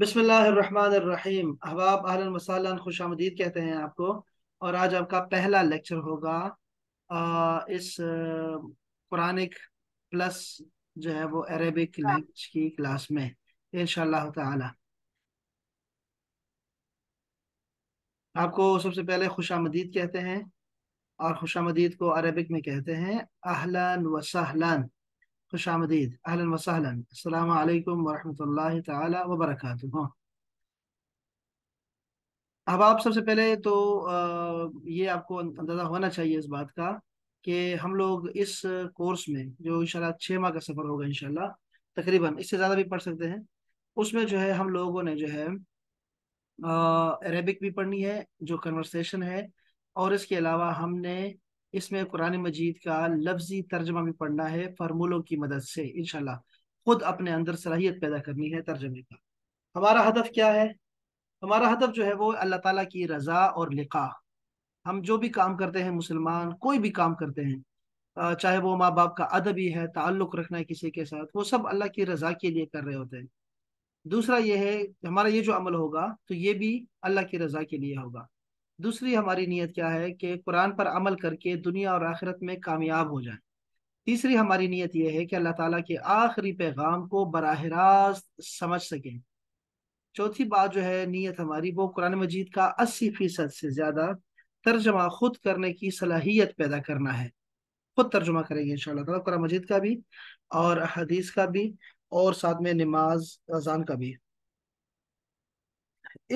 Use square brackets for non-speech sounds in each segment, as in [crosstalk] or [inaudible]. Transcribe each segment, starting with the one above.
बिस्मिल्लाहिर्रहमानिर्रहीम अहबाब अहलन वसालन खुश आमदीद कहते हैं आपको और आज आपका पहला लेक्चर होगा आ, इस पुरानिक प्लस जो है वो अरेबिक हाँ। लैंग्वेज की क्लास में इंशाल्लाह ताला आपको सबसे पहले खुश आमदीद कहते हैं और खुश आमदीद को अरेबिक में कहते हैं अहलन वसहलन खुश आमदीद अहलन वसहलन अस्सलाम वालेकुम वरहमतुल्लाहि ताला व अब आप सबसे पहले तो ये आपको अं-, अंदाज़ा होना चाहिए इस बात का कि हम लोग इस कोर्स में जो इंशाल्लाह छः माह का सफ़र होगा इंशाल्लाह तकरीबन इससे ज़्यादा भी पढ़ सकते हैं उसमें जो है हम लोगों ने जो है अरेबिक भी पढ़नी है जो कन्वर्सेशन है और इसके अलावा हमने इसमें कुरान मजीद का लफ्जी तर्जमा भी पढ़ना है फार्मूलों की मदद से इनशाला खुद अपने अंदर सलाहियत पैदा करनी है तर्जमे का हमारा हदफ क्या है हमारा हदफ जो है वो अल्लाह ताला की रज़ा और लिखा हम जो भी काम करते हैं मुसलमान कोई भी काम करते हैं चाहे वो माँ बाप का अदब ही है ताल्लुक़ रखना है किसी के साथ वो सब अल्लाह की रज़ा के लिए कर रहे होते हैं दूसरा ये है हमारा ये जो अमल होगा तो ये भी अल्लाह की रज़ा के लिए होगा दूसरी हमारी नीयत क्या है कि कुरान पर अमल करके दुनिया और आखिरत में कामयाब हो जाए तीसरी हमारी नीयत यह है कि अल्लाह ताला के आखिरी पैगाम को बरह रास्त समझ सकें चौथी बात जो है नीयत हमारी वो कुरान मजीद का अस्सी फीसद से ज़्यादा तर्जमा खुद करने की सलाहियत पैदा करना है खुद तर्जुमा करेंगे इन शाह कुरान मजीद का भी और हदीस का भी और साथ में नमाज अजान का भी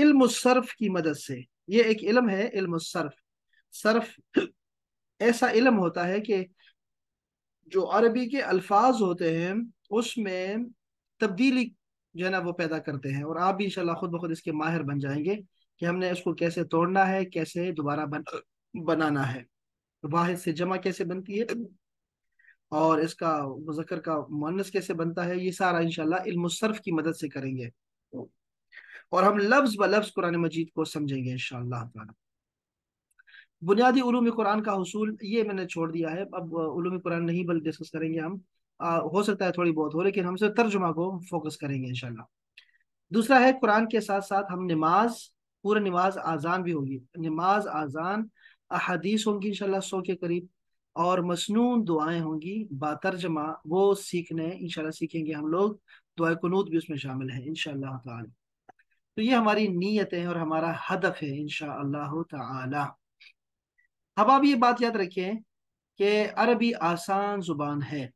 इल्म सर्फ की मदद से ये एक इलम है इल्म सर्फ सर्फ ऐसा इलम होता है कि जो अरबी के अल्फाज होते हैं उसमें तब्दीली जो है ना वो पैदा करते हैं और आप भी इनशाला खुद ब खुद इसके माहिर बन जाएंगे कि हमने इसको कैसे तोड़ना है कैसे दोबारा बन, बनाना है वाहिद से जमा कैसे बनती है और इसका मुजक्र का मुनस कैसे बनता है ये सारा इनशाला इल्म की मदद से करेंगे और हम लफ्ज ब लफ्ज कुरान मजीद को समझेंगे इन बुनियादी उलूम कुरान का हसूल ये मैंने छोड़ दिया है अब उलूम कुरान नहीं बल्कि डिस्कस करेंगे हम आ, हो सकता है थोड़ी बहुत हो लेकिन हम सिर्फ तर्जुमा को फोकस करेंगे इनशाला दूसरा है कुरान के साथ साथ हम नमाज पूरा नमाज आजान भी होगी नमाज आजान अहादीस होंगी इनशाला सौ के करीब और मसनू दुआएं होंगी बातरजमा वो सीखने इनशाला सीखेंगे हम लोग दुआ कनूत भी उसमें शामिल है इनशाला तो ये हमारी नीयत है और हमारा हदफ है इन शह तब आप ये बात याद रखें कि अरबी आसान ज़ुबान है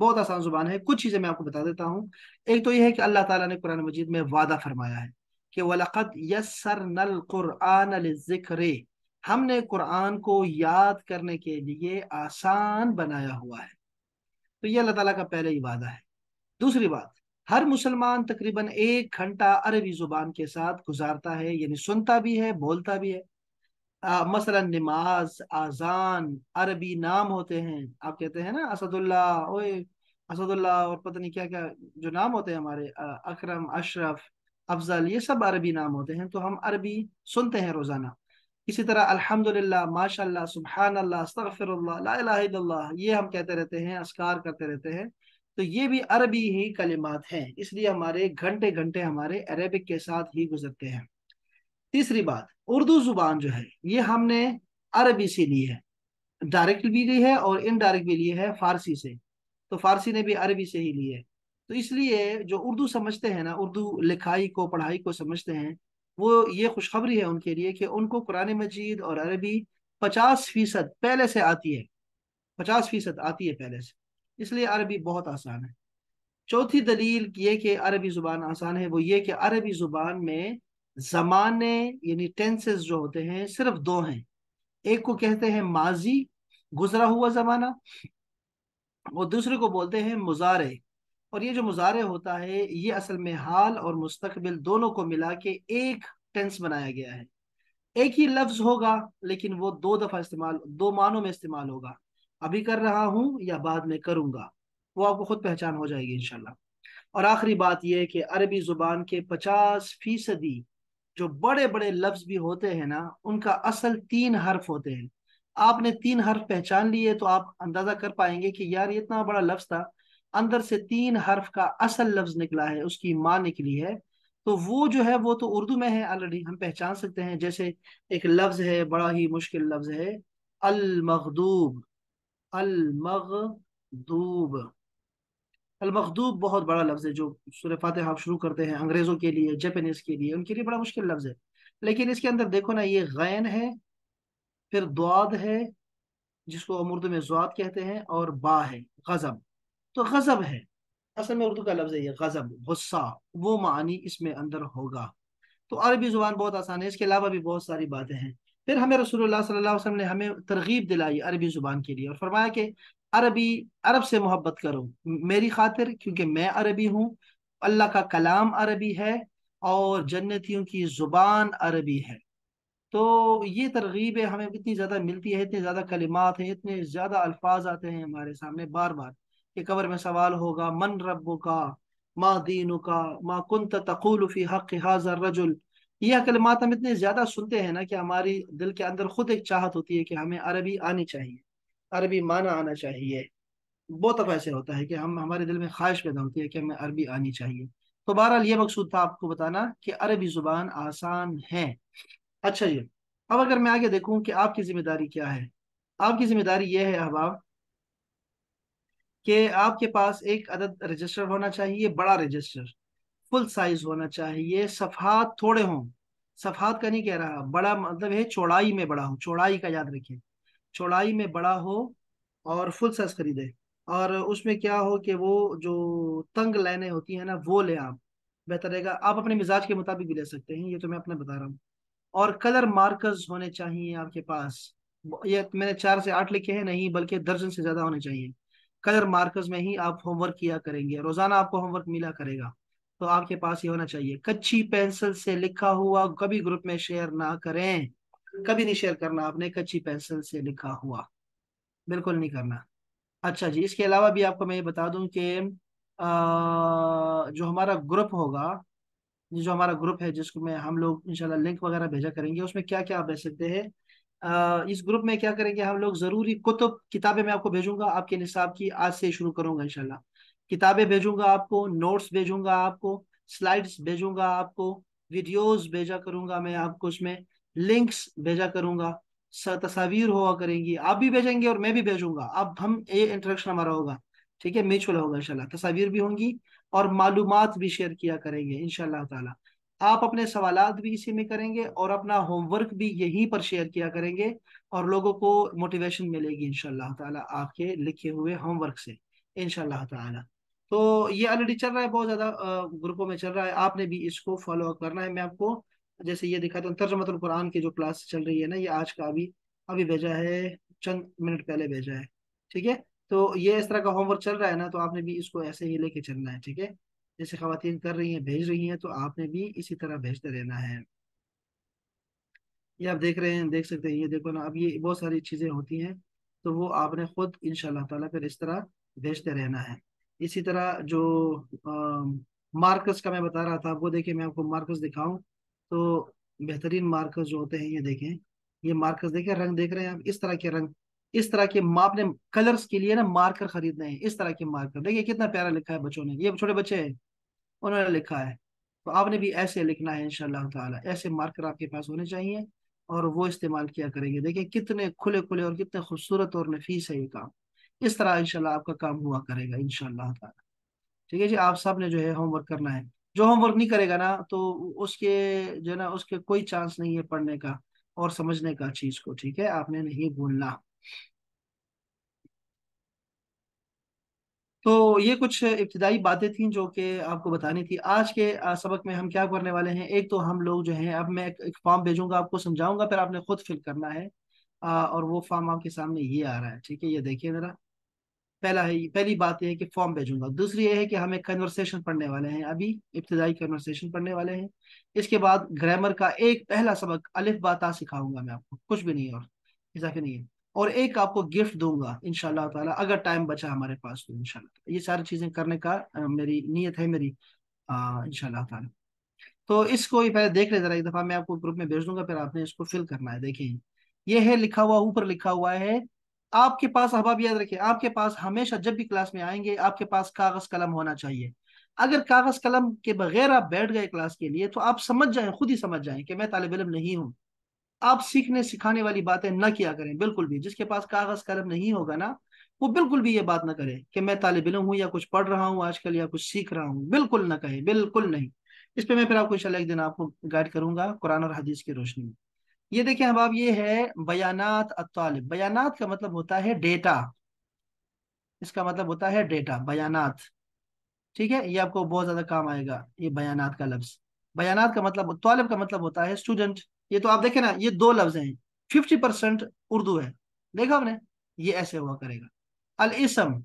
बहुत आसान ज़ुबान है कुछ चीज़ें मैं आपको बता देता हूँ एक तो यह है कि अल्लाह ताला ने कुरान मजीद में वादा फरमाया है कि वलक़द यसर नल कुरान ज़िक्र हमने कुरान को याद करने के लिए आसान बनाया हुआ है तो ये अल्लाह ताला का पहले ही वादा है दूसरी बात हर मुसलमान तकरीबन एक घंटा अरबी जुबान के साथ गुजारता है यानी सुनता भी है बोलता भी है मसला नमाज आजान अरबी नाम होते हैं आप कहते हैं ना असदुल्ला ओए असदुल्ला और पता नहीं क्या क्या जो नाम होते हैं हमारे अकरम अशरफ अफजल ये सब अरबी नाम होते हैं तो हम अरबी सुनते हैं रोज़ाना इसी तरह अल्हम्दुलिल्लाह माशाल्लाह सुबहान अल्लाह अस्तगफिरुल्लाह ला इलाहा इल्लल्लाह ये हम कहते रहते हैं असकार करते रहते हैं तो ये भी अरबी ही कलिमात हैं इसलिए हमारे घंटे घंटे हमारे अरेबिक के साथ ही गुजरते हैं तीसरी बात उर्दू जुबान जो है ये हमने अरबी से ली है डायरेक्ट भी ली है और इनडायरेक्ट भी ली है फारसी से तो फारसी ने भी अरबी से ही ली है तो इसलिए जो उर्दू समझते हैं ना उर्दू लिखाई को पढ़ाई को समझते हैं वो ये खुशखबरी है उनके लिए कि उनको कुरान मजीद और अरबी पचास फीसद पहले से आती है पचास फीसद आती है पहले से इसलिए अरबी बहुत आसान है चौथी दलील ये कि अरबी ज़ुबान आसान है वो ये कि अरबी ज़ुबान में ज़माने यानी टेंसेस जो होते हैं सिर्फ दो हैं एक को कहते हैं माजी गुजरा हुआ ज़माना और दूसरे को बोलते हैं मुजारे और ये जो मुजारे होता है ये असल में हाल और मुस्तकबिल दोनों को मिला के एक टेंस बनाया गया है एक ही लफ्ज होगा लेकिन वो दो दफ़ा इस्तेमाल दो मानों में इस्तेमाल होगा अभी कर रहा हूँ या बाद में करूँगा वो आपको खुद पहचान हो जाएगी इनशाला और आखिरी बात यह है कि अरबी ज़ुबान के पचास फीसदी जो बड़े बड़े लफ्ज भी होते हैं ना उनका असल तीन हर्फ होते हैं आपने तीन हर्फ पहचान लिए तो आप अंदाज़ा कर पाएंगे कि यार ये इतना बड़ा लफ्ज़ था अंदर से तीन हर्फ का असल लफ्ज निकला है उसकी माँ निकली है तो वो जो है वो तो उर्दू में है ऑलरेडी हम पहचान सकते हैं जैसे एक लफ्ज है बड़ा ही मुश्किल लफ्ज है अलमखदूब अलमखदूब अलमखदूब बहुत बड़ा लफ्ज़ है जो सूर्य फातह शुरू करते हैं अंग्रेज़ों के लिए जैपनीज के लिए उनके लिए बड़ा मुश्किल लफ्ज़ है लेकिन इसके अंदर देखो ना ये गैन है फिर दुआद है जिसको हम उर्दू में जुआत कहते हैं और बा है गज़ब तो गज़ब है असल में उर्दू का लफ्ज़ है ये गज़ब गुस्सा वो मानी इसमें अंदर होगा तो अरबी ज़ुबान बहुत आसान है इसके अलावा भी बहुत सारी बातें हैं फिर हमें रसोल सल्लल्लाहु वसम ने हमें तरगीब दिलाई अरबी ज़ुबान के लिए और फरमाया कि अरबी अरब से मोहब्बत करो मेरी खातिर क्योंकि मैं अरबी हूँ अल्लाह का कलाम अरबी है और जन्नतियों की ज़ुबान अरबी है तो ये तरगीब हमें इतनी ज़्यादा मिलती है इतने ज़्यादा कलिमात हैं इतने ज़्यादा अल्फाज आते हैं हमारे सामने बार बार कि कबर में सवाल होगा मन रबो का माँ दीनों का माँ कुंत तकुलफ़ी हक़ हाजर रजुल ये अकलमात हम इतने ज़्यादा सुनते हैं ना कि हमारी दिल के अंदर खुद एक चाहत होती है कि हमें अरबी आनी चाहिए अरबी माना आना चाहिए बहुत अब ऐसे होता है कि हम हमारे दिल में ख्वाहिश पैदा होती है कि हमें अरबी आनी चाहिए तो बहरहाल ये मकसूद था आपको बताना कि अरबी ज़ुबान आसान है अच्छा जी अब अगर मैं आगे देखूँ कि आपकी ज़िम्मेदारी क्या है आपकी ज़िम्मेदारी ये है अहबाब कि आपके पास एक अदद रजिस्टर होना चाहिए बड़ा रजिस्टर फुल साइज होना चाहिए सफात थोड़े हों सफात का नहीं कह रहा बड़ा मतलब है चौड़ाई में बड़ा हो चौड़ाई का याद रखिए चौड़ाई में बड़ा हो और फुल साइज खरीदे और उसमें क्या हो कि वो जो तंग लाइने होती है ना वो ले आप बेहतर रहेगा आप अपने मिजाज के मुताबिक भी ले सकते हैं ये तो मैं अपना बता रहा हूँ और कलर मार्कर्स होने चाहिए आपके पास ये तो मैंने चार से आठ लिखे हैं नहीं बल्कि दर्जन से ज़्यादा होने चाहिए कलर मार्कर्स में ही आप होमवर्क किया करेंगे रोज़ाना आपको होमवर्क मिला करेगा तो आपके पास ये होना चाहिए कच्ची पेंसिल से लिखा हुआ कभी ग्रुप में शेयर ना करें कभी नहीं शेयर करना आपने कच्ची पेंसिल से लिखा हुआ बिल्कुल नहीं करना अच्छा जी इसके अलावा भी आपको मैं ये बता दूं कि जो हमारा ग्रुप होगा जो हमारा ग्रुप है जिसको मैं हम लोग इंशाल्लाह लिंक वगैरह भेजा करेंगे उसमें क्या क्या आप भेज सकते हैं इस ग्रुप में क्या करेंगे हम लोग ज़रूरी कुतुब किताबें मैं आपको भेजूंगा आपके निसाब की आज से शुरू करूंगा इंशाल्लाह किताबें भेजूंगा आपको नोट्स भेजूंगा आपको स्लाइड्स भेजूंगा आपको वीडियोस भेजा करूंगा मैं आपको उसमें लिंक्स भेजा करूंगा तस्वीर हुआ करेंगी आप भी भेजेंगे और मैं भी भेजूंगा अब हम ये इंटरेक्शन हमारा होगा ठीक है म्यूचुअल होगा इनशाला तस्वीर भी होंगी और मालूम भी शेयर किया करेंगे इनशाला ताला आप अपने सवाल भी इसी में करेंगे और अपना होमवर्क भी यहीं पर शेयर किया करेंगे और लोगों को मोटिवेशन मिलेगी इनशाला आपके लिखे हुए होमवर्क से इनशाला तो ये ऑलरेडी चल रहा है बहुत ज़्यादा ग्रुपों में चल रहा है आपने भी इसको फॉलो करना है मैं आपको जैसे ये दिखाता हूँ तर्जमत कुरान की जो क्लास चल रही है ना ये आज का अभी अभी भेजा है चंद मिनट पहले भेजा है ठीक है तो ये इस तरह का होमवर्क चल रहा है ना तो आपने भी इसको ऐसे ही लेके चलना है ठीक है जैसे खातन कर रही हैं भेज रही हैं तो आपने भी इसी तरह भेजते रहना है ये आप देख रहे हैं देख सकते हैं ये देखो ना अब ये बहुत सारी चीज़ें होती हैं तो वो आपने खुद इन ताला फिर इस तरह भेजते रहना है इसी तरह जो मार्कस का मैं बता रहा था वो देखिए मैं आपको मार्कस दिखाऊं तो बेहतरीन मार्कस जो होते हैं ये देखें ये मार्कस देखें रंग देख रहे हैं आप इस तरह के रंग इस तरह के माप ने कलर्स के लिए ना मार्कर खरीदने हैं इस तरह के मार्कर देखिए कितना प्यारा लिखा है बच्चों ने ये छोटे बच्चे हैं उन्होंने लिखा है तो आपने भी ऐसे लिखना है इनशाला ताला ऐसे मार्कर आपके पास होने चाहिए और वो इस्तेमाल किया करेंगे देखिए कितने खुले खुले और कितने खूबसूरत और नफीस है ये काम इस तरह इनशाला आपका काम हुआ करेगा इनशाला ठीक है जी आप सब ने जो है होमवर्क करना है जो होमवर्क नहीं करेगा ना तो उसके जो है ना उसके कोई चांस नहीं है पढ़ने का और समझने का चीज को ठीक है आपने नहीं भूलना तो ये कुछ इब्तदाई बातें थी जो कि आपको बतानी थी आज के सबक में हम क्या करने वाले हैं एक तो हम लोग जो है अब मैं एक फॉर्म भेजूंगा आपको समझाऊंगा फिर आपने खुद फिल करना है आ, और वो फॉर्म आपके सामने ये आ रहा है ठीक है ये देखिए जरा पहला है पहली बात यह है कि फॉर्म भेजूंगा दूसरी यह है कि हमें कन्वर्सेशन पढ़ने वाले हैं अभी इब्तदाई कन्वर्सेशन पढ़ने वाले हैं इसके बाद ग्रामर का एक पहला सबक अलिफ बाता सिखाऊंगा मैं आपको कुछ भी नहीं और इजाफे नहीं है और एक आपको गिफ्ट दूंगा इनशाला ताला अगर टाइम बचा हमारे पास तो इनशाला ये सारी चीजें करने का मेरी नीयत है मेरी इनशाला ताला तो इसको ये पहले देख ले जरा एक दफा मैं आपको ग्रुप में भेज दूंगा फिर आपने इसको फिल करना है देखिए ये है लिखा हुआ ऊपर लिखा हुआ है आपके पास अहबाब याद रखिए आपके पास हमेशा जब भी क्लास में आएंगे आपके पास कागज कलम होना चाहिए अगर कागज कलम के बगैर आप बैठ गए क्लास के लिए तो आप समझ जाए खुद ही समझ जाए कि मैं तालब इलम नहीं हूँ आप सीखने सिखाने वाली बातें ना किया करें बिल्कुल भी जिसके पास कागज कलम नहीं होगा ना वो बिल्कुल भी ये बात ना करे कि मैं तालब इलम हूँ या कुछ पढ़ रहा हूँ आजकल या कुछ सीख रहा हूँ बिल्कुल ना कहे बिल्कुल नहीं इस पर मैं फिर आपको इन एक दिन आपको गाइड करूंगा कुरान और हदीस की रोशनी में ये देखिए अब आप ये है बयानात अतालिब बयानात का मतलब होता है डेटा इसका मतलब होता है डेटा बयानात ठीक है ये आपको बहुत ज्यादा काम आएगा ये बयानात का लफ्ज बयानात का मतलब तालिब का मतलब होता है स्टूडेंट ये तो आप देखे ना ये दो लफ्ज हैं फिफ्टी परसेंट उर्दू है देखा आपने ये ऐसे हुआ करेगा अल इसम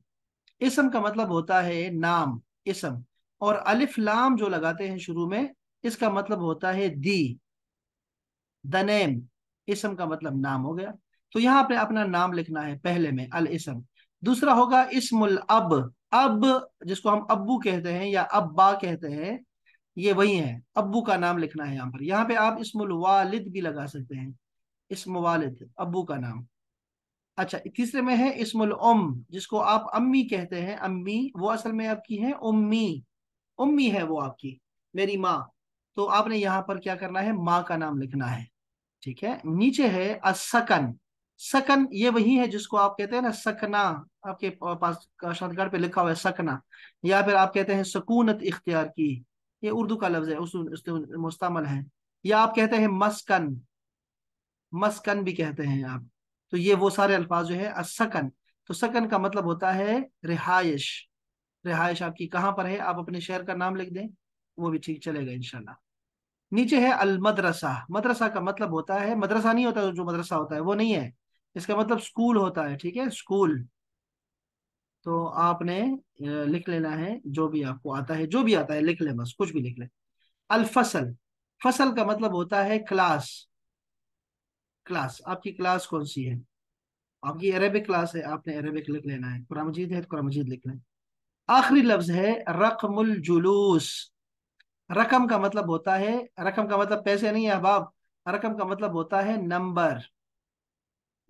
इसम का मतलब होता है नाम इसम और अलिफ लाम जो लगाते हैं शुरू में इसका मतलब होता है दी द नेम इसम का मतलब नाम हो गया तो यहाँ पे अपना नाम लिखना है पहले में अल इसम दूसरा होगा इसमुल अब अब जिसको हम अब्बू कहते हैं या अब्बा कहते हैं ये वही है अब्बू का नाम लिखना है यहाँ पर यहाँ पे आप इसमुल वालिद भी लगा सकते हैं इसम वालिद अब्बू का नाम अच्छा तीसरे में है इसमुल उम जिसको आप अम्मी कहते हैं अम्मी वो असल में आपकी है उम्मी उम्मी है वो आपकी मेरी माँ तो आपने यहाँ पर क्या करना है माँ का नाम लिखना है ठीक है नीचे है असकन सकन ये वही है जिसको आप कहते हैं ना सकना आपके पास शान पे लिखा हुआ है सकना या फिर आप कहते हैं सकूनत इख्तियार की ये उर्दू का लफ्ज है उस, उस मुस्तमल है या आप कहते हैं मस्कन मस्कन भी कहते हैं आप तो ये वो सारे अल्फाज जो है असकन तो सकन का मतलब होता है रिहायश रिहायश आपकी कहाँ पर है आप अपने शहर का नाम लिख दें वो भी ठीक चलेगा इनशाला नीचे है अल मदरसा मदरसा का मतलब होता है मदरसा नहीं होता जो मदरसा होता है वो नहीं है इसका मतलब स्कूल होता है ठीक है स्कूल तो आपने लिख लेना है जो भी आपको आता है जो भी आता है लिख ले बस कुछ भी लिख ले अल फसल फसल का मतलब होता है क्लास क्लास आपकी क्लास कौन सी है आपकी अरेबिक क्लास है आपने अरेबिक लिख लेना है कुरान मजीद है तो कुरान मजीद लिख लें आखिरी लफ्ज है रकमुल जुलूस रकम का मतलब होता है रकम का मतलब पैसे नहीं है अहबाब रकम का मतलब होता है नंबर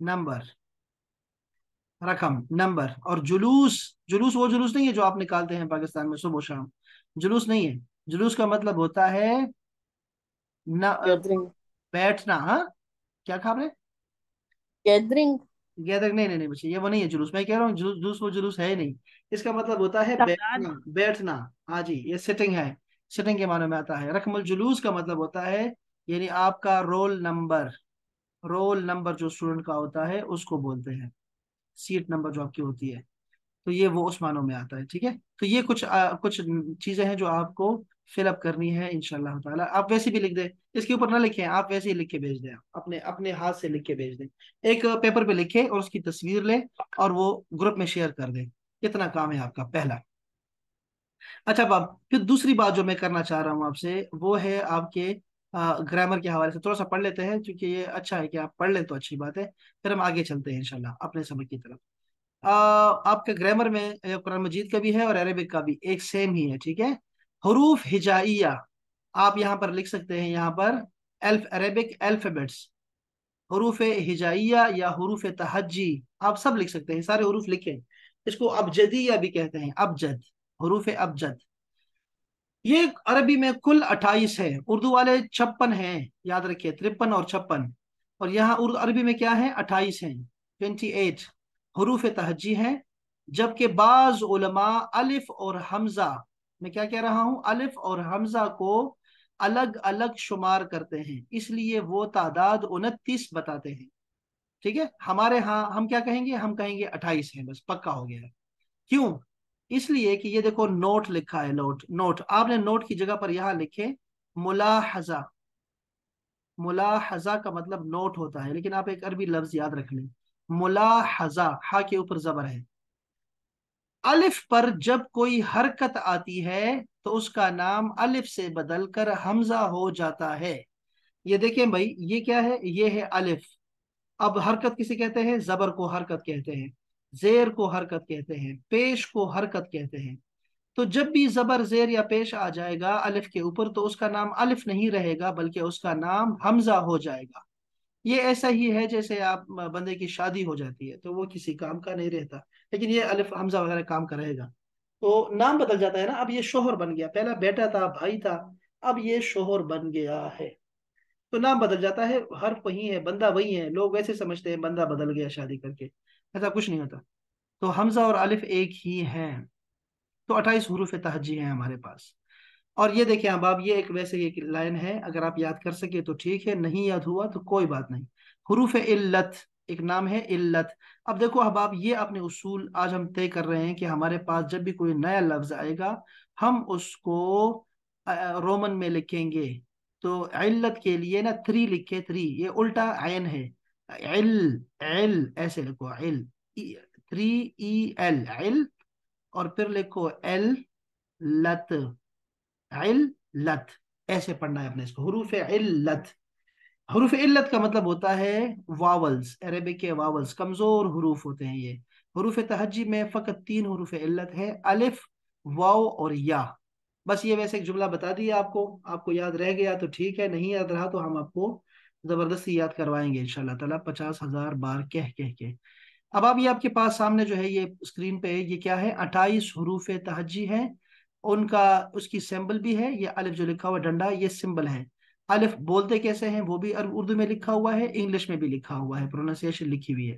नंबर रकम नंबर और जुलूस जुलूस वो जुलूस नहीं है जो आप निकालते हैं पाकिस्तान में सुबह शाम जुलूस नहीं है जुलूस का मतलब होता है न बैठना हाँ क्या कहा आपने गैदरिंग गैदरिंग नहीं नहीं नहीं बच्चे ये वो नहीं है जुलूस मैं कह रहा हूँ जुलूस वो जुलूस है नहीं इसका मतलब होता है बैठना बैठना हाँ जी ये सिटिंग है सिटिंग के मानों में आता है रकमल जुलूस का मतलब होता है यानी आपका रोल नंबर रोल नंबर जो स्टूडेंट का होता है उसको बोलते हैं सीट नंबर जो आपकी होती है तो ये वो उस मानों में आता है ठीक है तो ये कुछ आ, कुछ चीजें हैं जो आपको फिलअप करनी है इनशाला आप वैसे भी लिख दें इसके ऊपर ना लिखें आप वैसे ही लिख के भेज दें अपने अपने हाथ से लिख के भेज दें एक पेपर पे लिखें और उसकी तस्वीर लें और वो ग्रुप में शेयर कर दें कितना काम है आपका पहला अच्छा बाब फिर दूसरी बात जो मैं करना चाह रहा हूँ आपसे वो है आपके ग्रामर के हवाले से थोड़ा सा पढ़ लेते हैं क्योंकि ये अच्छा है कि आप पढ़ लें तो अच्छी बात है फिर हम आगे चलते हैं इनशाला अपने समय की तरफ आपके ग्रामर में कुरान मजीद का भी है और अरेबिक का भी एक सेम ही है ठीक है हरूफ हिजाइया आप यहाँ पर लिख सकते हैं यहाँ पर एल्फ अरेबिक एल्फेबेट्स हरूफ हिजाइया या हरूफ तहजी आप सब लिख सकते हैं सारे हरूफ लिखे इसको अबजदिया भी कहते हैं अबजद हरूफ अबजद ये अरबी में कुल अट्ठाईस है उर्दू वाले छप्पन है याद रखिए तिरपन और छप्पन और यहाँ अरबी में क्या है अट्ठाईस है ट्वेंटी एट हरूफ तहजी है जबकि बाज उलमा अलिफ और हमजा मैं क्या कह रहा हूँ अलिफ और हमजा को अलग अलग शुमार करते हैं इसलिए वो तादाद उनतीस बताते हैं ठीक है हमारे यहाँ हम क्या कहेंगे हम कहेंगे अट्ठाईस है बस पक्का हो गया है क्यों इसलिए कि ये देखो नोट लिखा है नोट नोट आपने नोट की जगह पर यहाँ लिखे मुलाहजा मुलाहजा का मतलब नोट होता है लेकिन आप एक अरबी लफ्ज याद रख लें मुलाहजा हा के ऊपर जबर है अलिफ पर जब कोई हरकत आती है तो उसका नाम अलिफ से बदलकर हमजा हो जाता है ये देखें भाई ये क्या है ये है अलिफ अब हरकत किसे कहते हैं जबर को हरकत कहते हैं जेर को हरकत कहते हैं पेश को हरकत कहते हैं तो जब भी जबर जेर या पेश आ जाएगा अलिफ के ऊपर तो उसका नाम अलिफ नहीं रहेगा बल्कि उसका नाम हमजा हो जाएगा ये ऐसा ही है जैसे आप बंदे की शादी हो जाती है तो वो किसी काम का नहीं रहता लेकिन ये अलिफ हमजा वगैरह काम का रहेगा तो नाम बदल जाता है ना अब ये शोहर बन गया पहला बेटा था भाई था अब ये शोहर बन गया है तो नाम बदल जाता है हर वही है बंदा वही है लोग वैसे समझते हैं बंदा बदल गया शादी करके ऐसा कुछ नहीं होता तो हमजा और अलिफ एक ही हैं तो अट्ठाईस हरूफ तहजी हैं हमारे पास और ये देखें अब आप ये एक वैसे एक लाइन है अगर आप याद कर सके तो ठीक है नहीं याद हुआ तो कोई बात नहीं हरूफ इल्लत एक नाम है इल्लत अब देखो अब आप ये अपने उसूल आज हम तय कर रहे हैं कि हमारे पास जब भी कोई नया लफ्ज आएगा हम उसको रोमन में लिखेंगे तो इल्लत के लिए ना थ्री लिखे थ्री ये उल्टा आयन है इल इल ऐसे लिखो इल थ्री ई एल इल और फिर लिखो एल लत इल लत ऐसे पढ़ना है अपने इसको हरूफ इल्लत हरूफ इल्लत का मतलब होता है वावल्स अरेबिक के वावल्स कमजोर हरूफ होते हैं ये हरूफ तहजी में फ़कत तीन हरूफ इल्लत है अलिफ वाव और या बस ये वैसे एक जुमला बता दिया आपको आपको याद रह गया तो ठीक है नहीं याद रहा तो हम आपको जबरदस्ती याद करवाएंगे इनशाला तला पचास हजार बार कह कह के अब अभी आपके पास सामने जो है ये स्क्रीन पे ये क्या है अट्ठाईस हरूफ तहजी है उनका उसकी सिंबल भी है ये अलिफ जो लिखा हुआ डंडा ये सिंबल है अलिफ बोलते कैसे हैं वो भी उर्दू में लिखा हुआ है इंग्लिश में भी लिखा हुआ है प्रोनाउंसिएशन लिखी हुई है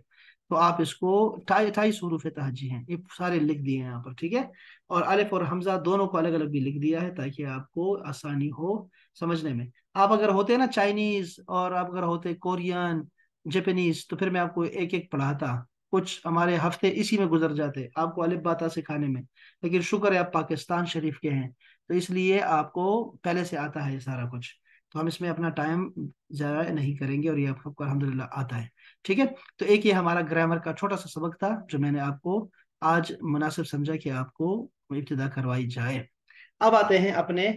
तो आप इसको अट्ठाईस हरूफ तहजी हैं ये सारे लिख दिए हैं यहाँ पर ठीक है और अलिफ और हमजा दोनों को अलग अलग भी लिख दिया है ताकि आपको आसानी हो समझने में आप अगर होते ना चाइनीज और आप अगर होते कोरियन जेपनीज तो फिर मैं आपको एक एक पढ़ाता कुछ हमारे हफ्ते इसी में गुजर जाते आपको अलिफ सिखाने में लेकिन शुक्र है आप पाकिस्तान शरीफ के हैं तो इसलिए आपको पहले से आता है सारा कुछ तो हम इसमें अपना टाइम ज़्यादा नहीं करेंगे और ये आपको अलहमदिल्ला आता है ठीक है तो एक ये हमारा ग्रामर का छोटा सा सबक था जो मैंने आपको आज मुनासिब समझा कि आपको इब्तदा करवाई जाए अब आते हैं अपने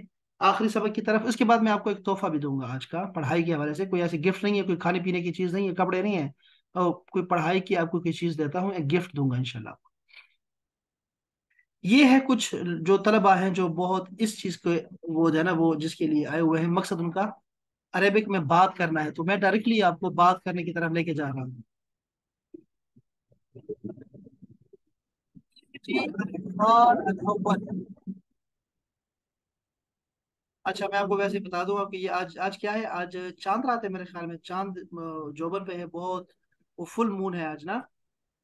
आखिरी सबक की तरफ उसके बाद मैं आपको एक तोहफा भी दूंगा आज का पढ़ाई के हवाले से कोई ऐसी गिफ्ट नहीं है कोई खाने पीने की चीज़ नहीं है कपड़े नहीं है और कोई पढ़ाई की आपको कोई चीज़ देता हूँ एक गिफ्ट दूंगा इनशाला ये है कुछ जो तलबा हैं जो बहुत इस चीज़ को वो जो है ना वो जिसके लिए आए हुए हैं मकसद उनका अरेबिक में बात करना है तो मैं डायरेक्टली आपको बात करने की तरफ लेके जा रहा हूँ और अच्छा मैं आपको वैसे बता दूं आपकी ये आज आज क्या है आज चांद रात है मेरे ख्याल में चांद जोबर पे है बहुत वो फुल मून है आज ना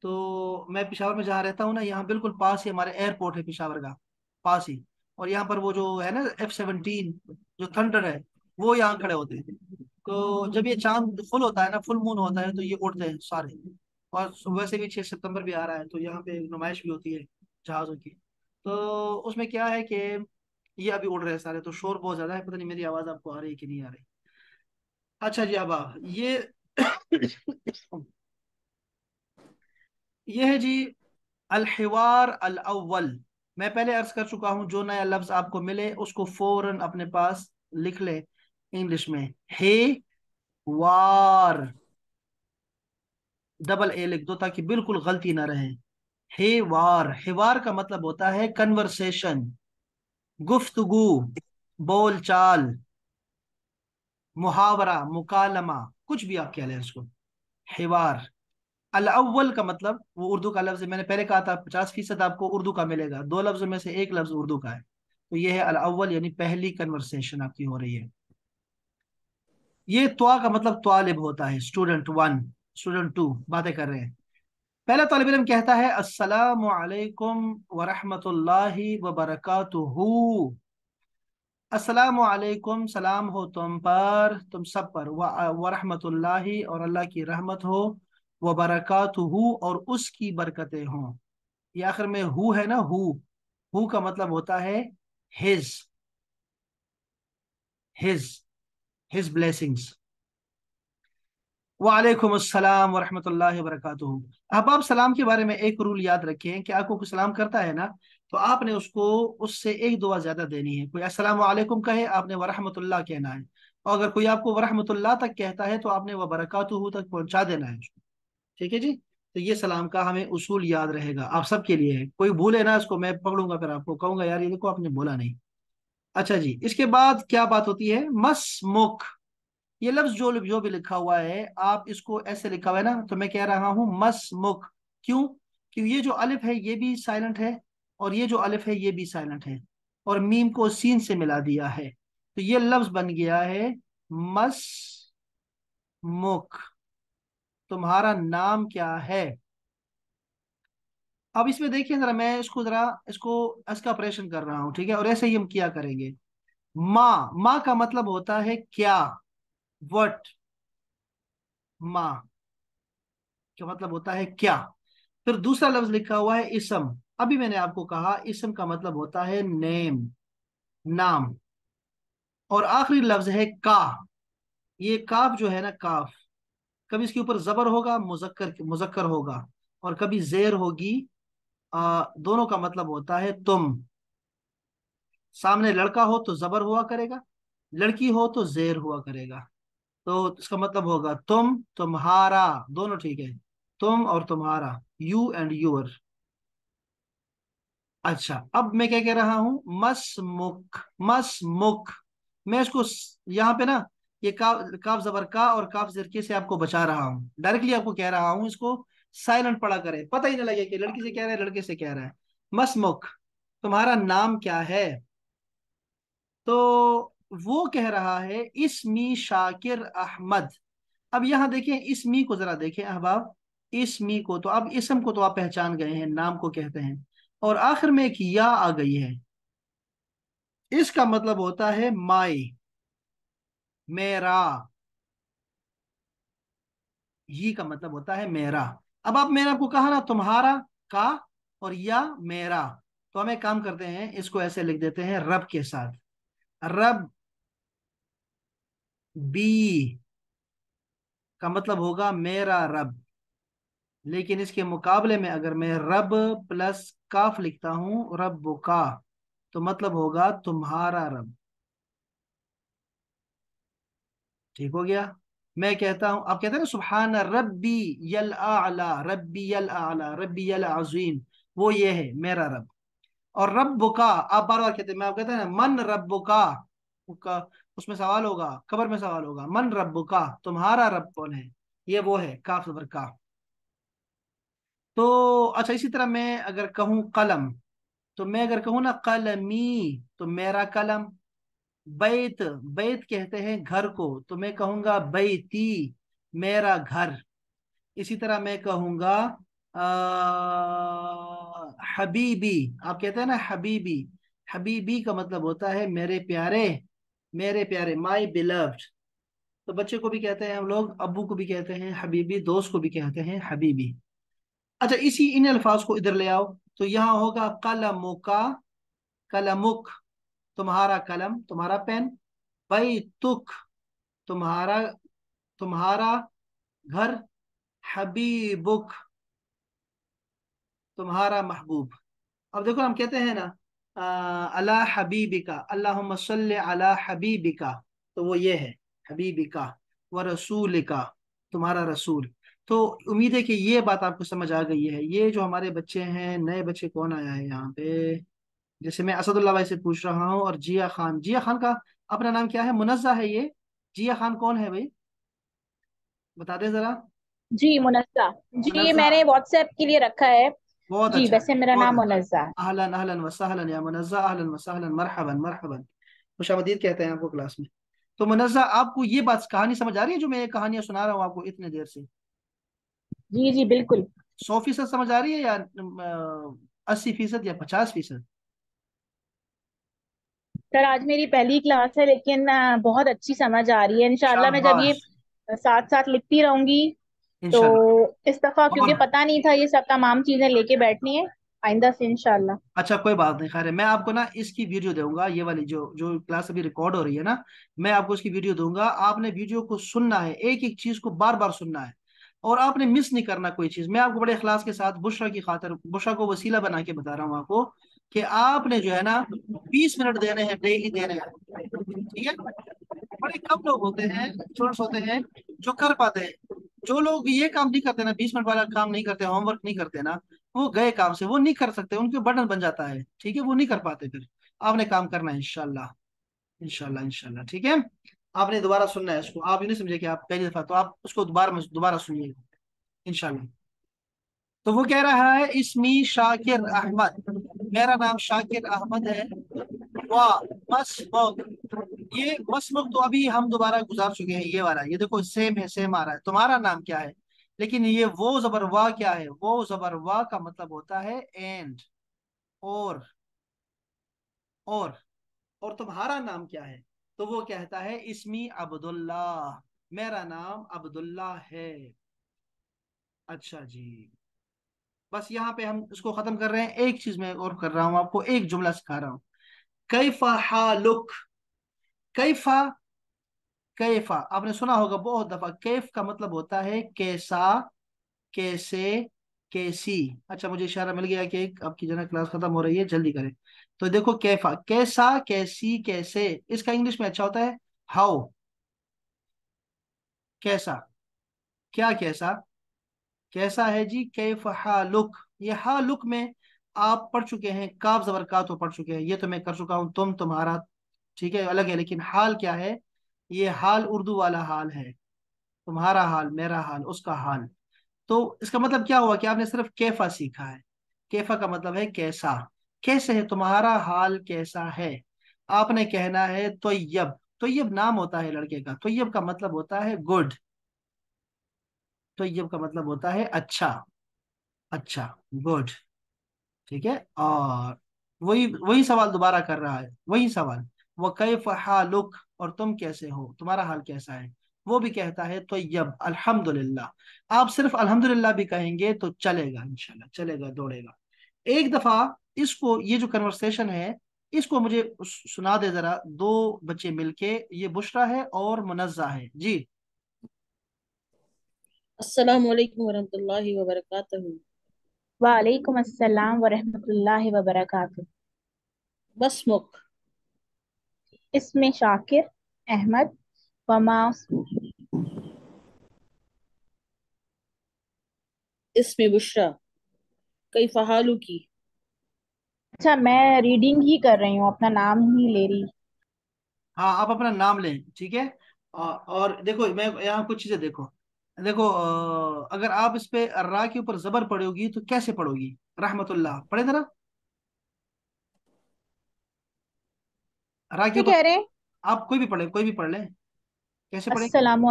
तो मैं पिशावर में जहाँ रहता हूँ ना यहाँ बिल्कुल पास ही हमारे एयरपोर्ट है पिशावर का पास ही और यहाँ पर वो जो है ना एफ सेवनटीन जो थंडर है वो यहाँ खड़े होते हैं तो जब ये चांद फुल होता है ना फुल मून होता है तो ये उड़ते हैं सारे और वैसे भी छह सितंबर भी आ रहा है तो यहाँ पे नुमाइश भी होती है जहाज़ों की तो उसमें क्या है कि ये अभी उड़ रहे सारे तो शोर बहुत ज्यादा है पता नहीं मेरी आवाज आपको आ रही कि नहीं आ रही अच्छा जी अब ये [coughs] ये है जी अलहवार अल अव्वल मैं पहले अर्ज कर चुका हूं जो नया लफ्ज आपको मिले उसको फौरन अपने पास लिख ले इंग्लिश में हे वार डबल ए लिख दो ताकि बिल्कुल गलती ना रहे हे वार हेवार का मतलब होता है कन्वर्सेशन गुफ्तगु बोल चाल मुहावरा मुकालमा कुछ भी आप कह लें उसको हिवार अलावल का मतलब वो उर्दू का लफ्ज़ मैंने पहले कहा था पचास फीसद आपको उर्दू का मिलेगा दो लफ्ज़ों में से एक लफ्ज़ उर्दू का है तो ये है अलावल यानी पहली कन्वर्सेशन आपकी हो रही है ये तो का मतलब त्वालिब होता है स्टूडेंट वन स्टूडेंट टू बातें कर रहे हैं पहला तलब इलम कहता है असलकम वरहमतुल्ला वबरकत असलकम सलाम हो तुम पर तुम सब पर वरहमतुल्ला और अल्लाह की रहमत हो वबरकत और उसकी बरकतें हों ये आखिर में हु है ना हु हु का मतलब होता है हिज हिज हिज ब्लेसिंग्स वालेकुम अस्सलाम वरहमतुल्लाहि वबरकातुहू अब आप सलाम के बारे में एक रूल याद रखें कि आपको कोई सलाम करता है ना तो आपने उसको उससे एक दुआ ज्यादा देनी है कोई अस्सलाम वालेकुम कहे आपने वरहमतुल्ला कहना है और अगर कोई आपको वरहमतुल्ला तक कहता है तो आपने वबरकातुहू तक पहुंचा देना है ठीक है जी तो ये सलाम का हमें उसूल याद रहेगा आप सबके लिए है कोई भूले ना इसको मैं पकड़ूंगा फिर आपको कहूंगा यार ये देखो आपने बोला नहीं अच्छा जी इसके बाद क्या बात होती है मुख ये लफ्ज जो जो भी लिखा हुआ है आप इसको ऐसे लिखा हुआ है ना तो मैं कह रहा हूं मस मुख क्यों क्यों ये जो अलिफ है ये भी साइलेंट है और ये जो अलिफ है ये भी साइलेंट है और मीम को सीन से मिला दिया है तो ये लफ्ज बन गया है मस मुख तुम्हारा नाम क्या है अब इसमें देखिए जरा मैं इसको जरा इसको इसका ऑपरेशन कर रहा हूं ठीक है और ऐसे ही हम किया करेंगे माँ माँ का मतलब होता है क्या वट माँ का मतलब होता है क्या फिर दूसरा लफ्ज लिखा हुआ है इसम अभी मैंने आपको कहा इसम का मतलब होता है नेम नाम और आखिरी लफ्ज है का ये काफ जो है ना काफ कभी इसके ऊपर जबर होगा मुजक्कर मुजक्कर होगा और कभी जेर होगी आ, दोनों का मतलब होता है तुम सामने लड़का हो तो जबर हुआ करेगा लड़की हो तो जेर हुआ करेगा तो इसका मतलब होगा तुम तुम्हारा दोनों ठीक है तुम और तुम्हारा यू एंड यूर अच्छा अब मैं क्या कह रहा हूं मस मुख मस मुख मैं इसको यहां पे ना ये काफ काफ जबर का और काफ जरके से आपको बचा रहा हूं डायरेक्टली आपको कह रहा हूं इसको साइलेंट पड़ा करे पता ही ना लगे कि लड़की से कह रहा है लड़के से कह रहा है मसमुख तुम्हारा नाम क्या है तो वो कह रहा है इसमी शाकिर अहमद अब यहां देखें इसमी को जरा देखें अहबाब इसमी को तो अब इसम को तो आप पहचान गए हैं नाम को कहते हैं और आखिर में एक या आ गई है इसका मतलब होता है माई मेरा ये का मतलब होता है मेरा अब आप मैंने आपको कहा ना तुम्हारा का और या मेरा तो हम एक काम करते हैं इसको ऐसे लिख देते हैं रब के साथ रब बी का मतलब होगा मेरा रब लेकिन इसके मुकाबले में अगर मैं रब प्लस काफ लिखता हूं रब का तो मतलब होगा तुम्हारा रब ठीक हो गया मैं कहता हूं आप कहते हैं ना सुबहान रबी यल आला रबी यल आला रबी यल आजीम वो ये है मेरा रब और रब का आप बार बार कहते हैं मैं आप कहते हैं ना मन रब का उसमें सवाल होगा कबर में सवाल होगा मन रब का तुम्हारा रब कौन है ये वो है काफ जबर का तो अच्छा इसी तरह मैं अगर कहूँ कलम तो मैं अगर कहूँ ना कलमी तो मेरा कलम बैत बैत कहते हैं घर को तो मैं कहूँगा बैती मेरा घर इसी तरह मैं कहूँगा हबीबी आप कहते हैं ना हबीबी हबीबी का मतलब होता है मेरे प्यारे मेरे प्यारे माई बिलव्ड तो बच्चे को भी कहते हैं हम लोग अबू को भी कहते हैं हबीबी दोस्त को भी कहते हैं हबीबी अच्छा इसी इन अल्फाज को इधर ले आओ तो यहाँ होगा कलमुका कलमुक तुम्हारा कलम तुम्हारा पेन बई तुक तुम्हारा तुम्हारा घर हबीबुक तुम्हारा महबूब अब देखो हम कहते हैं ना अला हबीबिका अल्लाह अला हबीबिका तो वो ये है हबीबिका व का तुम्हारा रसूल तो उम्मीद है कि ये बात आपको समझ आ गई है ये जो हमारे बच्चे हैं नए बच्चे कौन आया है यहाँ पे जैसे मैं असदुल्ला भाई से पूछ रहा हूँ और जिया खान जिया खान का अपना नाम क्या है मुनजा है ये जिया खान कौन है भाई बता दे जरा जी मुनजा जी मैंने व्हाट्सएप के लिए रखा है बहुत जी अच्छा वैसे मेरा नाम मुनजा अहलन अहलन वसहलन या मुनजा अहलन वसहलन मरहबन मरहबन खुशामदीद कहते हैं आपको क्लास में तो मुनजा आपको ये बात कहानी समझ आ रही है जो मैं ये कहानियां सुना रहा हूँ आपको इतने देर से जी जी बिल्कुल सौ फीसद समझ आ रही है या अस्सी फीसद या पचास फीसद सर आज मेरी पहली क्लास है लेकिन बहुत अच्छी समझ आ रही है इनशाला मैं जब ये साथ साथ लिखती रहूंगी तो इस दफा क्योंकि पता नहीं था ये सब तमाम चीजें लेके बैठनी है आइंदा से इनशाला अच्छा कोई बात नहीं खैर मैं आपको ना इसकी वीडियो दूंगा ये वाली जो जो क्लास अभी रिकॉर्ड हो रही है ना मैं आपको इसकी वीडियो दूंगा आपने वीडियो को सुनना है एक एक चीज को बार बार सुनना है और आपने मिस नहीं करना कोई चीज मैं आपको बड़े अखलास के साथ बुशरा की खातर बुशरा को वसीला बना के बता रहा हूँ आपको कि आपने जो है ना बीस मिनट देने हैं डेली देने हैं ठीक है बड़े कम लोग होते हैं छोटे होते हैं जो कर पाते हैं जो लोग ये काम नहीं करते ना बीस मिनट वाला काम नहीं करते होमवर्क नहीं करते ना वो गए काम से वो नहीं कर सकते उनके बटन बन जाता है ठीक है वो नहीं कर पाते फिर आपने काम करना है इनशाला इनशाला इनशाला ठीक है आपने दोबारा सुनना है इसको आप ये नहीं समझे कि आप पहली दफा तो आप उसको दोबारा दोबारा सुनिएगा इनशाला तो वो कह रहा है इसमी शाकिर अहमद मेरा नाम शाकिर अहमद है वाह बस ये मसलुक तो अभी हम दोबारा गुजार चुके हैं ये वाला ये देखो सेम है सेम आ रहा है तुम्हारा नाम क्या है लेकिन ये वो जबर वाह क्या है वो जबर वाह का मतलब होता है एंड और और और तुम्हारा नाम क्या है तो वो कहता है इसमी अब्दुल्ला मेरा नाम अब्दुल्ला है अच्छा जी बस यहाँ पे हम इसको खत्म कर रहे हैं एक चीज में और कर रहा हूँ आपको एक जुमला सिखा रहा हूँ कैफा हालुक कैफा कैफा आपने सुना होगा बहुत दफा कैफ का मतलब होता है कैसा कैसे कैसी अच्छा मुझे इशारा मिल गया कि आपकी जना क्लास खत्म हो रही है जल्दी करें तो देखो कैफा कैसा कैसी कैसे इसका इंग्लिश में अच्छा होता है हाउ कैसा क्या कैसा कैसा है जी कैफ हा लुक ये हा लुक में आप पढ़ चुके हैं काफ जबरकात हो पढ़ चुके हैं ये तो मैं कर चुका हूं तुम तुम्हारा ठीक है अलग है लेकिन हाल क्या है ये हाल उर्दू वाला हाल है तुम्हारा हाल मेरा हाल उसका हाल तो इसका मतलब क्या हुआ कि आपने सिर्फ कैफा सीखा है कैफा का मतलब है कैसा कैसे है तुम्हारा हाल कैसा है आपने कहना है तोयब तोयब नाम होता है लड़के का तोयब का मतलब होता है गुड तोयब का मतलब होता है अच्छा अच्छा गुड ठीक है और वही वही सवाल दोबारा कर रहा है वही सवाल वक़ैफ़ हालुक और तुम कैसे हो तुम्हारा हाल कैसा है वो भी कहता है तो यब अलहमदुल्ला आप सिर्फ अलहमदुल्ला भी कहेंगे तो चलेगा इनशाला चलेगा दौड़ेगा एक दफ़ा इसको ये जो कन्वर्सेशन है इसको मुझे सुना दे ज़रा दो बच्चे मिलके ये बुशरा है और मुनजा है जी अस्सलाम वालेकुम वरहमतुल्लाहि व वालेकुम अस्सलाम वरहमतुल्लाहि व बस मुख इसमें शाकिर अहमद वमा इसमें बुशरा कई फहालू की अच्छा मैं रीडिंग ही कर रही हूँ अपना नाम ही ले रही हाँ आप अपना नाम लें ठीक है और देखो मैं यहाँ कुछ चीजें देखो देखो अगर आप इस पे रा के ऊपर जबर पड़ोगी तो कैसे पढ़ोगी रहमतुल्लाह पढ़े जरा राखी तो कह रहे हैं आप कोई भी पढ़ लें कोई भी पढ़ लें कैसे पढ़े अस्सलाम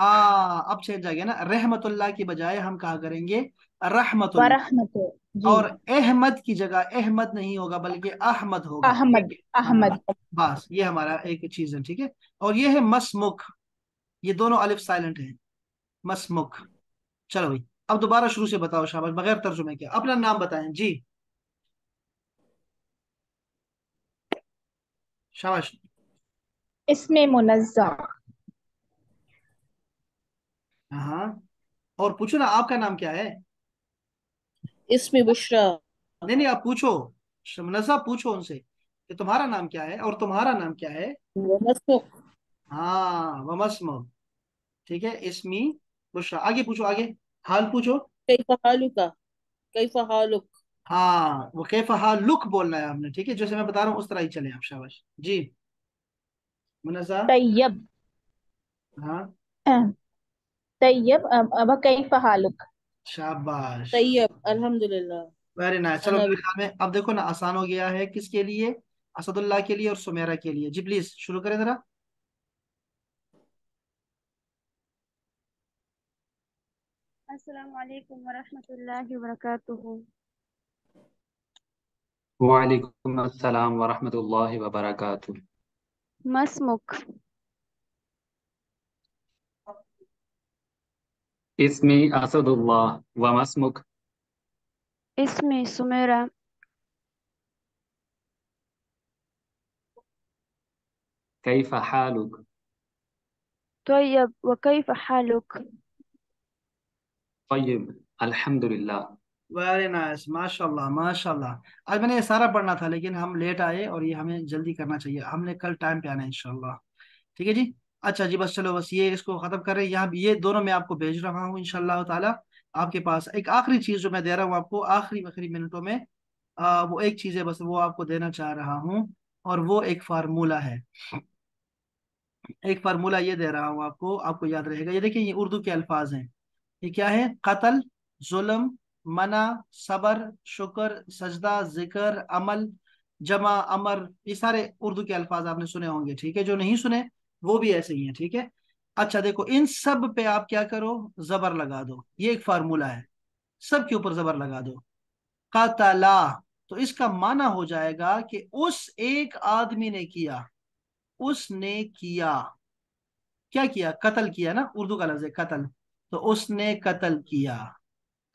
हाँ अब चेंज जाएगा ना रहमतुल्लाह की बजाय हम कहा करेंगे रहमतुल्लाह रहमत और अहमद की जगह अहमद नहीं होगा बल्कि अहमद होगा अहमद अहमद हाँ, बस ये हमारा एक चीज है ठीक है और ये है मसमुख ये दोनों अलिफ साइलेंट है मसमुख चलो भाई अब दोबारा शुरू से बताओ शाबाश बगैर तर्जुमे के अपना नाम बताएं जी शाबाश इसमें मुनजा हाँ और पूछो ना आपका नाम क्या है इसमें बुशरा नहीं नहीं आप पूछो मुनजा पूछो उनसे कि तुम्हारा नाम क्या है और तुम्हारा नाम क्या है हाँ वमस्म ठीक है इसमी बुशरा आगे पूछो आगे हाल पूछो कैफा हालुका कैफा हालुक हाँ वो कैफा कैफहा लुक बोलना है आपने ठीक है जैसे मैं बता रहा हूँ उस तरह ही चले आप शाबाश जी मुनजा तैयब हाँ तैयब अब कैफा कैफहा लुक शाबाश तैयब अल्हम्दुलिल्लाह वेरी नाइस चलो में अब देखो ना आसान हो गया है किसके लिए असदुल्लाह के लिए और सुमेरा के लिए जी प्लीज शुरू करें जरा अस्सलाम वालेकुम वरहमतुल्लाहि वबरकातुहू وعليكم السلام ورحمة الله وبركاته ما اسمك؟ اسمي أسد الله وما اسمك؟ اسمي سميرة كيف حالك؟ طيب وكيف حالك؟ طيب الحمد لله वेरी नाइस माशाल्लाह माशाल्लाह आज मैंने ये सारा पढ़ना था लेकिन हम लेट आए और ये हमें जल्दी करना चाहिए हमने कल टाइम पे आना है इंशाल्लाह ठीक है जी अच्छा जी बस चलो बस ये इसको ख़त्म कर रहे यहाँ ये दोनों मैं आपको भेज रहा हूँ इनशाला ताला आपके पास एक आखिरी चीज़ जो मैं दे रहा हूँ आपको आखिरी आखिरी मिनटों में आ, वो एक चीज़ है बस वो आपको देना चाह रहा हूँ और वो एक फार्मूला है एक फार्मूला ये दे रहा हूँ आपको आपको याद रहेगा ये देखिए ये उर्दू के अल्फाज हैं ये क्या है कतल जुल्म मना सबर शुक्र सजदा जिक्र अमल जमा अमर ये सारे उर्दू के अल्फाज आपने सुने होंगे ठीक है जो नहीं सुने वो भी ऐसे ही है ठीक है अच्छा देखो इन सब पे आप क्या करो जबर लगा दो ये एक फार्मूला है सब के ऊपर जबर लगा दो कतला तो इसका माना हो जाएगा कि उस एक आदमी ने किया उसने किया क्या किया कत्ल किया ना उर्दू का लफ्ज है कत्ल तो उसने कत्ल किया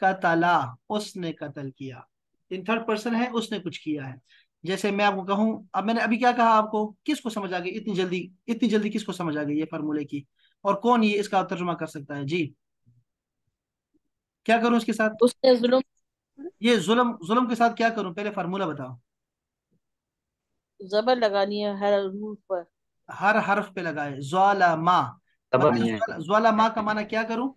कतला उसने कत्ल किया इन थर्ड पर्सन है उसने कुछ किया है जैसे मैं आपको कहूं अब मैंने अभी क्या कहा आपको किसको समझ आ गई इतनी जल्दी इतनी जल्दी किसको समझ आ गई ये फार्मूले की और कौन ये इसका तर्जुमा कर सकता है जी क्या करूं इसके साथ उसने जुलम ये जुलम जुलम के साथ क्या करूं पहले फार्मूला बताओ जबर लगानी है हर हरूफ पर हर हर्फ पे लगाए ज्वाला माँ ज्वाला माँ का माना क्या करूं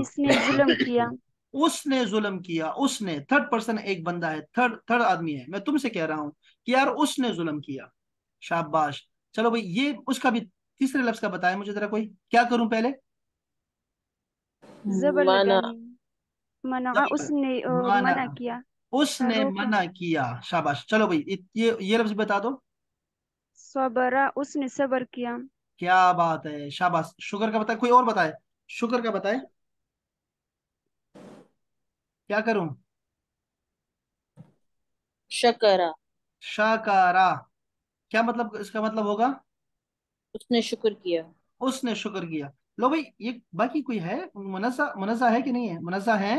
इसने जुलम किया उसने जुलम किया उसने थर्ड पर्सन एक बंदा है थर्ड थर्ड आदमी है मैं तुमसे कह रहा हूं कि यार उसने जुलम किया शाबाश चलो भाई ये उसका भी तीसरे लफ्ज का बताया मुझे जरा कोई क्या करूं पहले हाँ, उसने मना किया शाबाश चलो भाई ये ये लफ्ज बता दो सबरा हाँ, उसने सबर किया क्या बात है शाबाश शुगर का बताए कोई और बताए शुगर का बताए क्या करूं शकरा शाकारा क्या मतलब इसका मतलब होगा उसने शुक्र किया उसने शुक्र किया लो भाई ये बाकी कोई है मुनसा मुनसा है कि नहीं है मुनसा है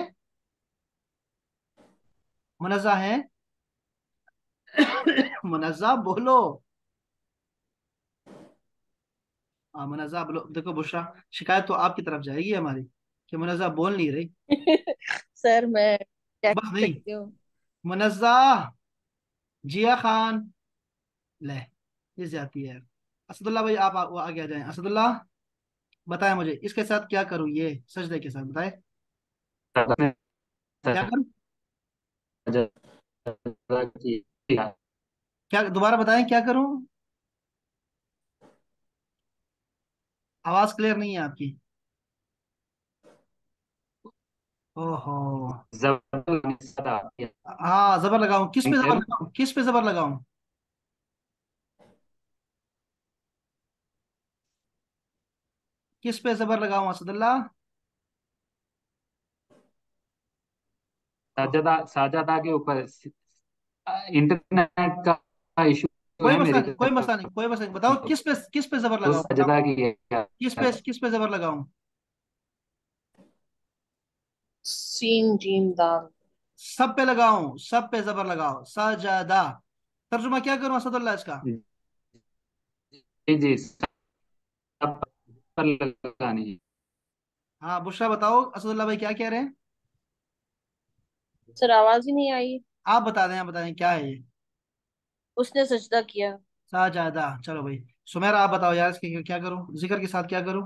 मुनसा है मुनसा बोलो हाँ मुनसा बोलो देखो बुशरा शिकायत तो आपकी तरफ जाएगी हमारी कि मुनसा बोल नहीं रही [laughs] सर मैं क्या कर भाई सकती हूँ मुनज्जा जिया खान ले ये जाती है असदुल्ला भाई आप आ, वो आगे आ जाएं असदुल्ला बताए मुझे इसके साथ क्या करूं ये सजदे के साथ बताए सर क्या करूं क्या दोबारा बताएं क्या करूं आवाज क्लियर नहीं है आपकी हाँ जबर किस पे जबर लगाऊ किस पे जबर किस पे जबर असदुल्ला साजादा साजादा के ऊपर इंटरनेट का इशू कोई मसला तो। कोई मसला नहीं कोई मसला नहीं बताओ किस पे किस पे जबर लगाऊ साजादा की है किस पे किस पे जबर सीन जीम दाल सब पे लगाओ सब पे जबर लगाओ सजदा तर्जुमा क्या करूं असदुल्लाह इसका जी जी सब पर लगानी है हाँ बुशरा बताओ असदुल्लाह भाई क्या कह रहे हैं सर आवाज ही नहीं आई आप बता दें आप बता दें क्या है ये उसने सजदा किया सजदा चलो भाई सुमेर आप बताओ यार इसके क्या करूं जिक्र के साथ क्या करूं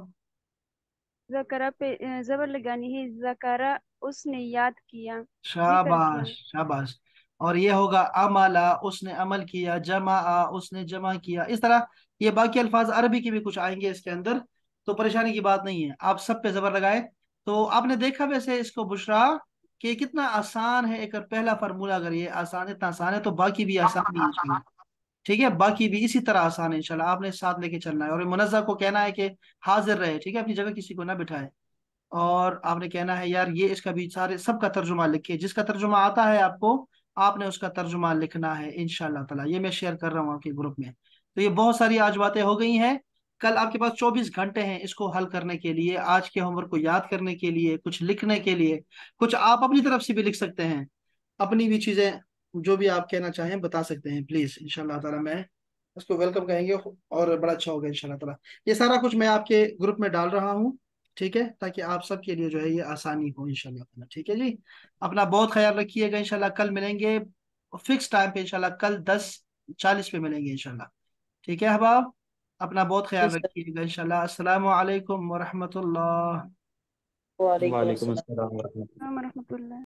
जकरा पे जबर लगानी है जकरा उसने याद किया शाबाश शाबाश और ये होगा अमला उसने अमल किया जमा उसने जमा किया इस तरह ये बाकी अल्फाज अरबी के भी कुछ आएंगे इसके अंदर तो परेशानी की बात नहीं है आप सब पे जबर लगाए तो आपने देखा वैसे इसको बुशरा कि कितना आसान है एक पहला फार्मूला अगर ये आसान इतना आसान है तो बाकी भी आसान है ठीक है बाकी भी इसी तरह आसान है इनशाला आपने साथ लेके चलना है और मुनजा को कहना है कि हाजिर रहे ठीक है अपनी जगह किसी को ना बिठाए और आपने कहना है यार ये इसका भी सारे सबका तर्जुमा लिखिए जिसका तर्जुमा आता है आपको आपने उसका तर्जुमा लिखना है इनशाला तला ये मैं शेयर कर रहा हूँ आपके ग्रुप में तो ये बहुत सारी आज बातें हो गई हैं कल आपके पास 24 घंटे हैं इसको हल करने के लिए आज के होमवर्क को याद करने के लिए कुछ लिखने के लिए कुछ आप अपनी तरफ से भी लिख सकते हैं अपनी भी चीजें जो भी आप कहना चाहें बता सकते हैं प्लीज इनशाला तला मैं उसको वेलकम कहेंगे और बड़ा अच्छा होगा इनशाला तला ये सारा कुछ मैं आपके ग्रुप में डाल रहा हूँ ठीक है ताकि आप सबके लिए जो है ये आसानी हो इनशाला ठीक है जी अपना बहुत ख्याल रखिएगा इनशाला कल मिलेंगे फिक्स टाइम पे इनशाला कल दस चालीस पे मिलेंगे इनशाला ठीक है अहबाब अपना बहुत ख्याल रखिएगा इनशाला असल वरहमल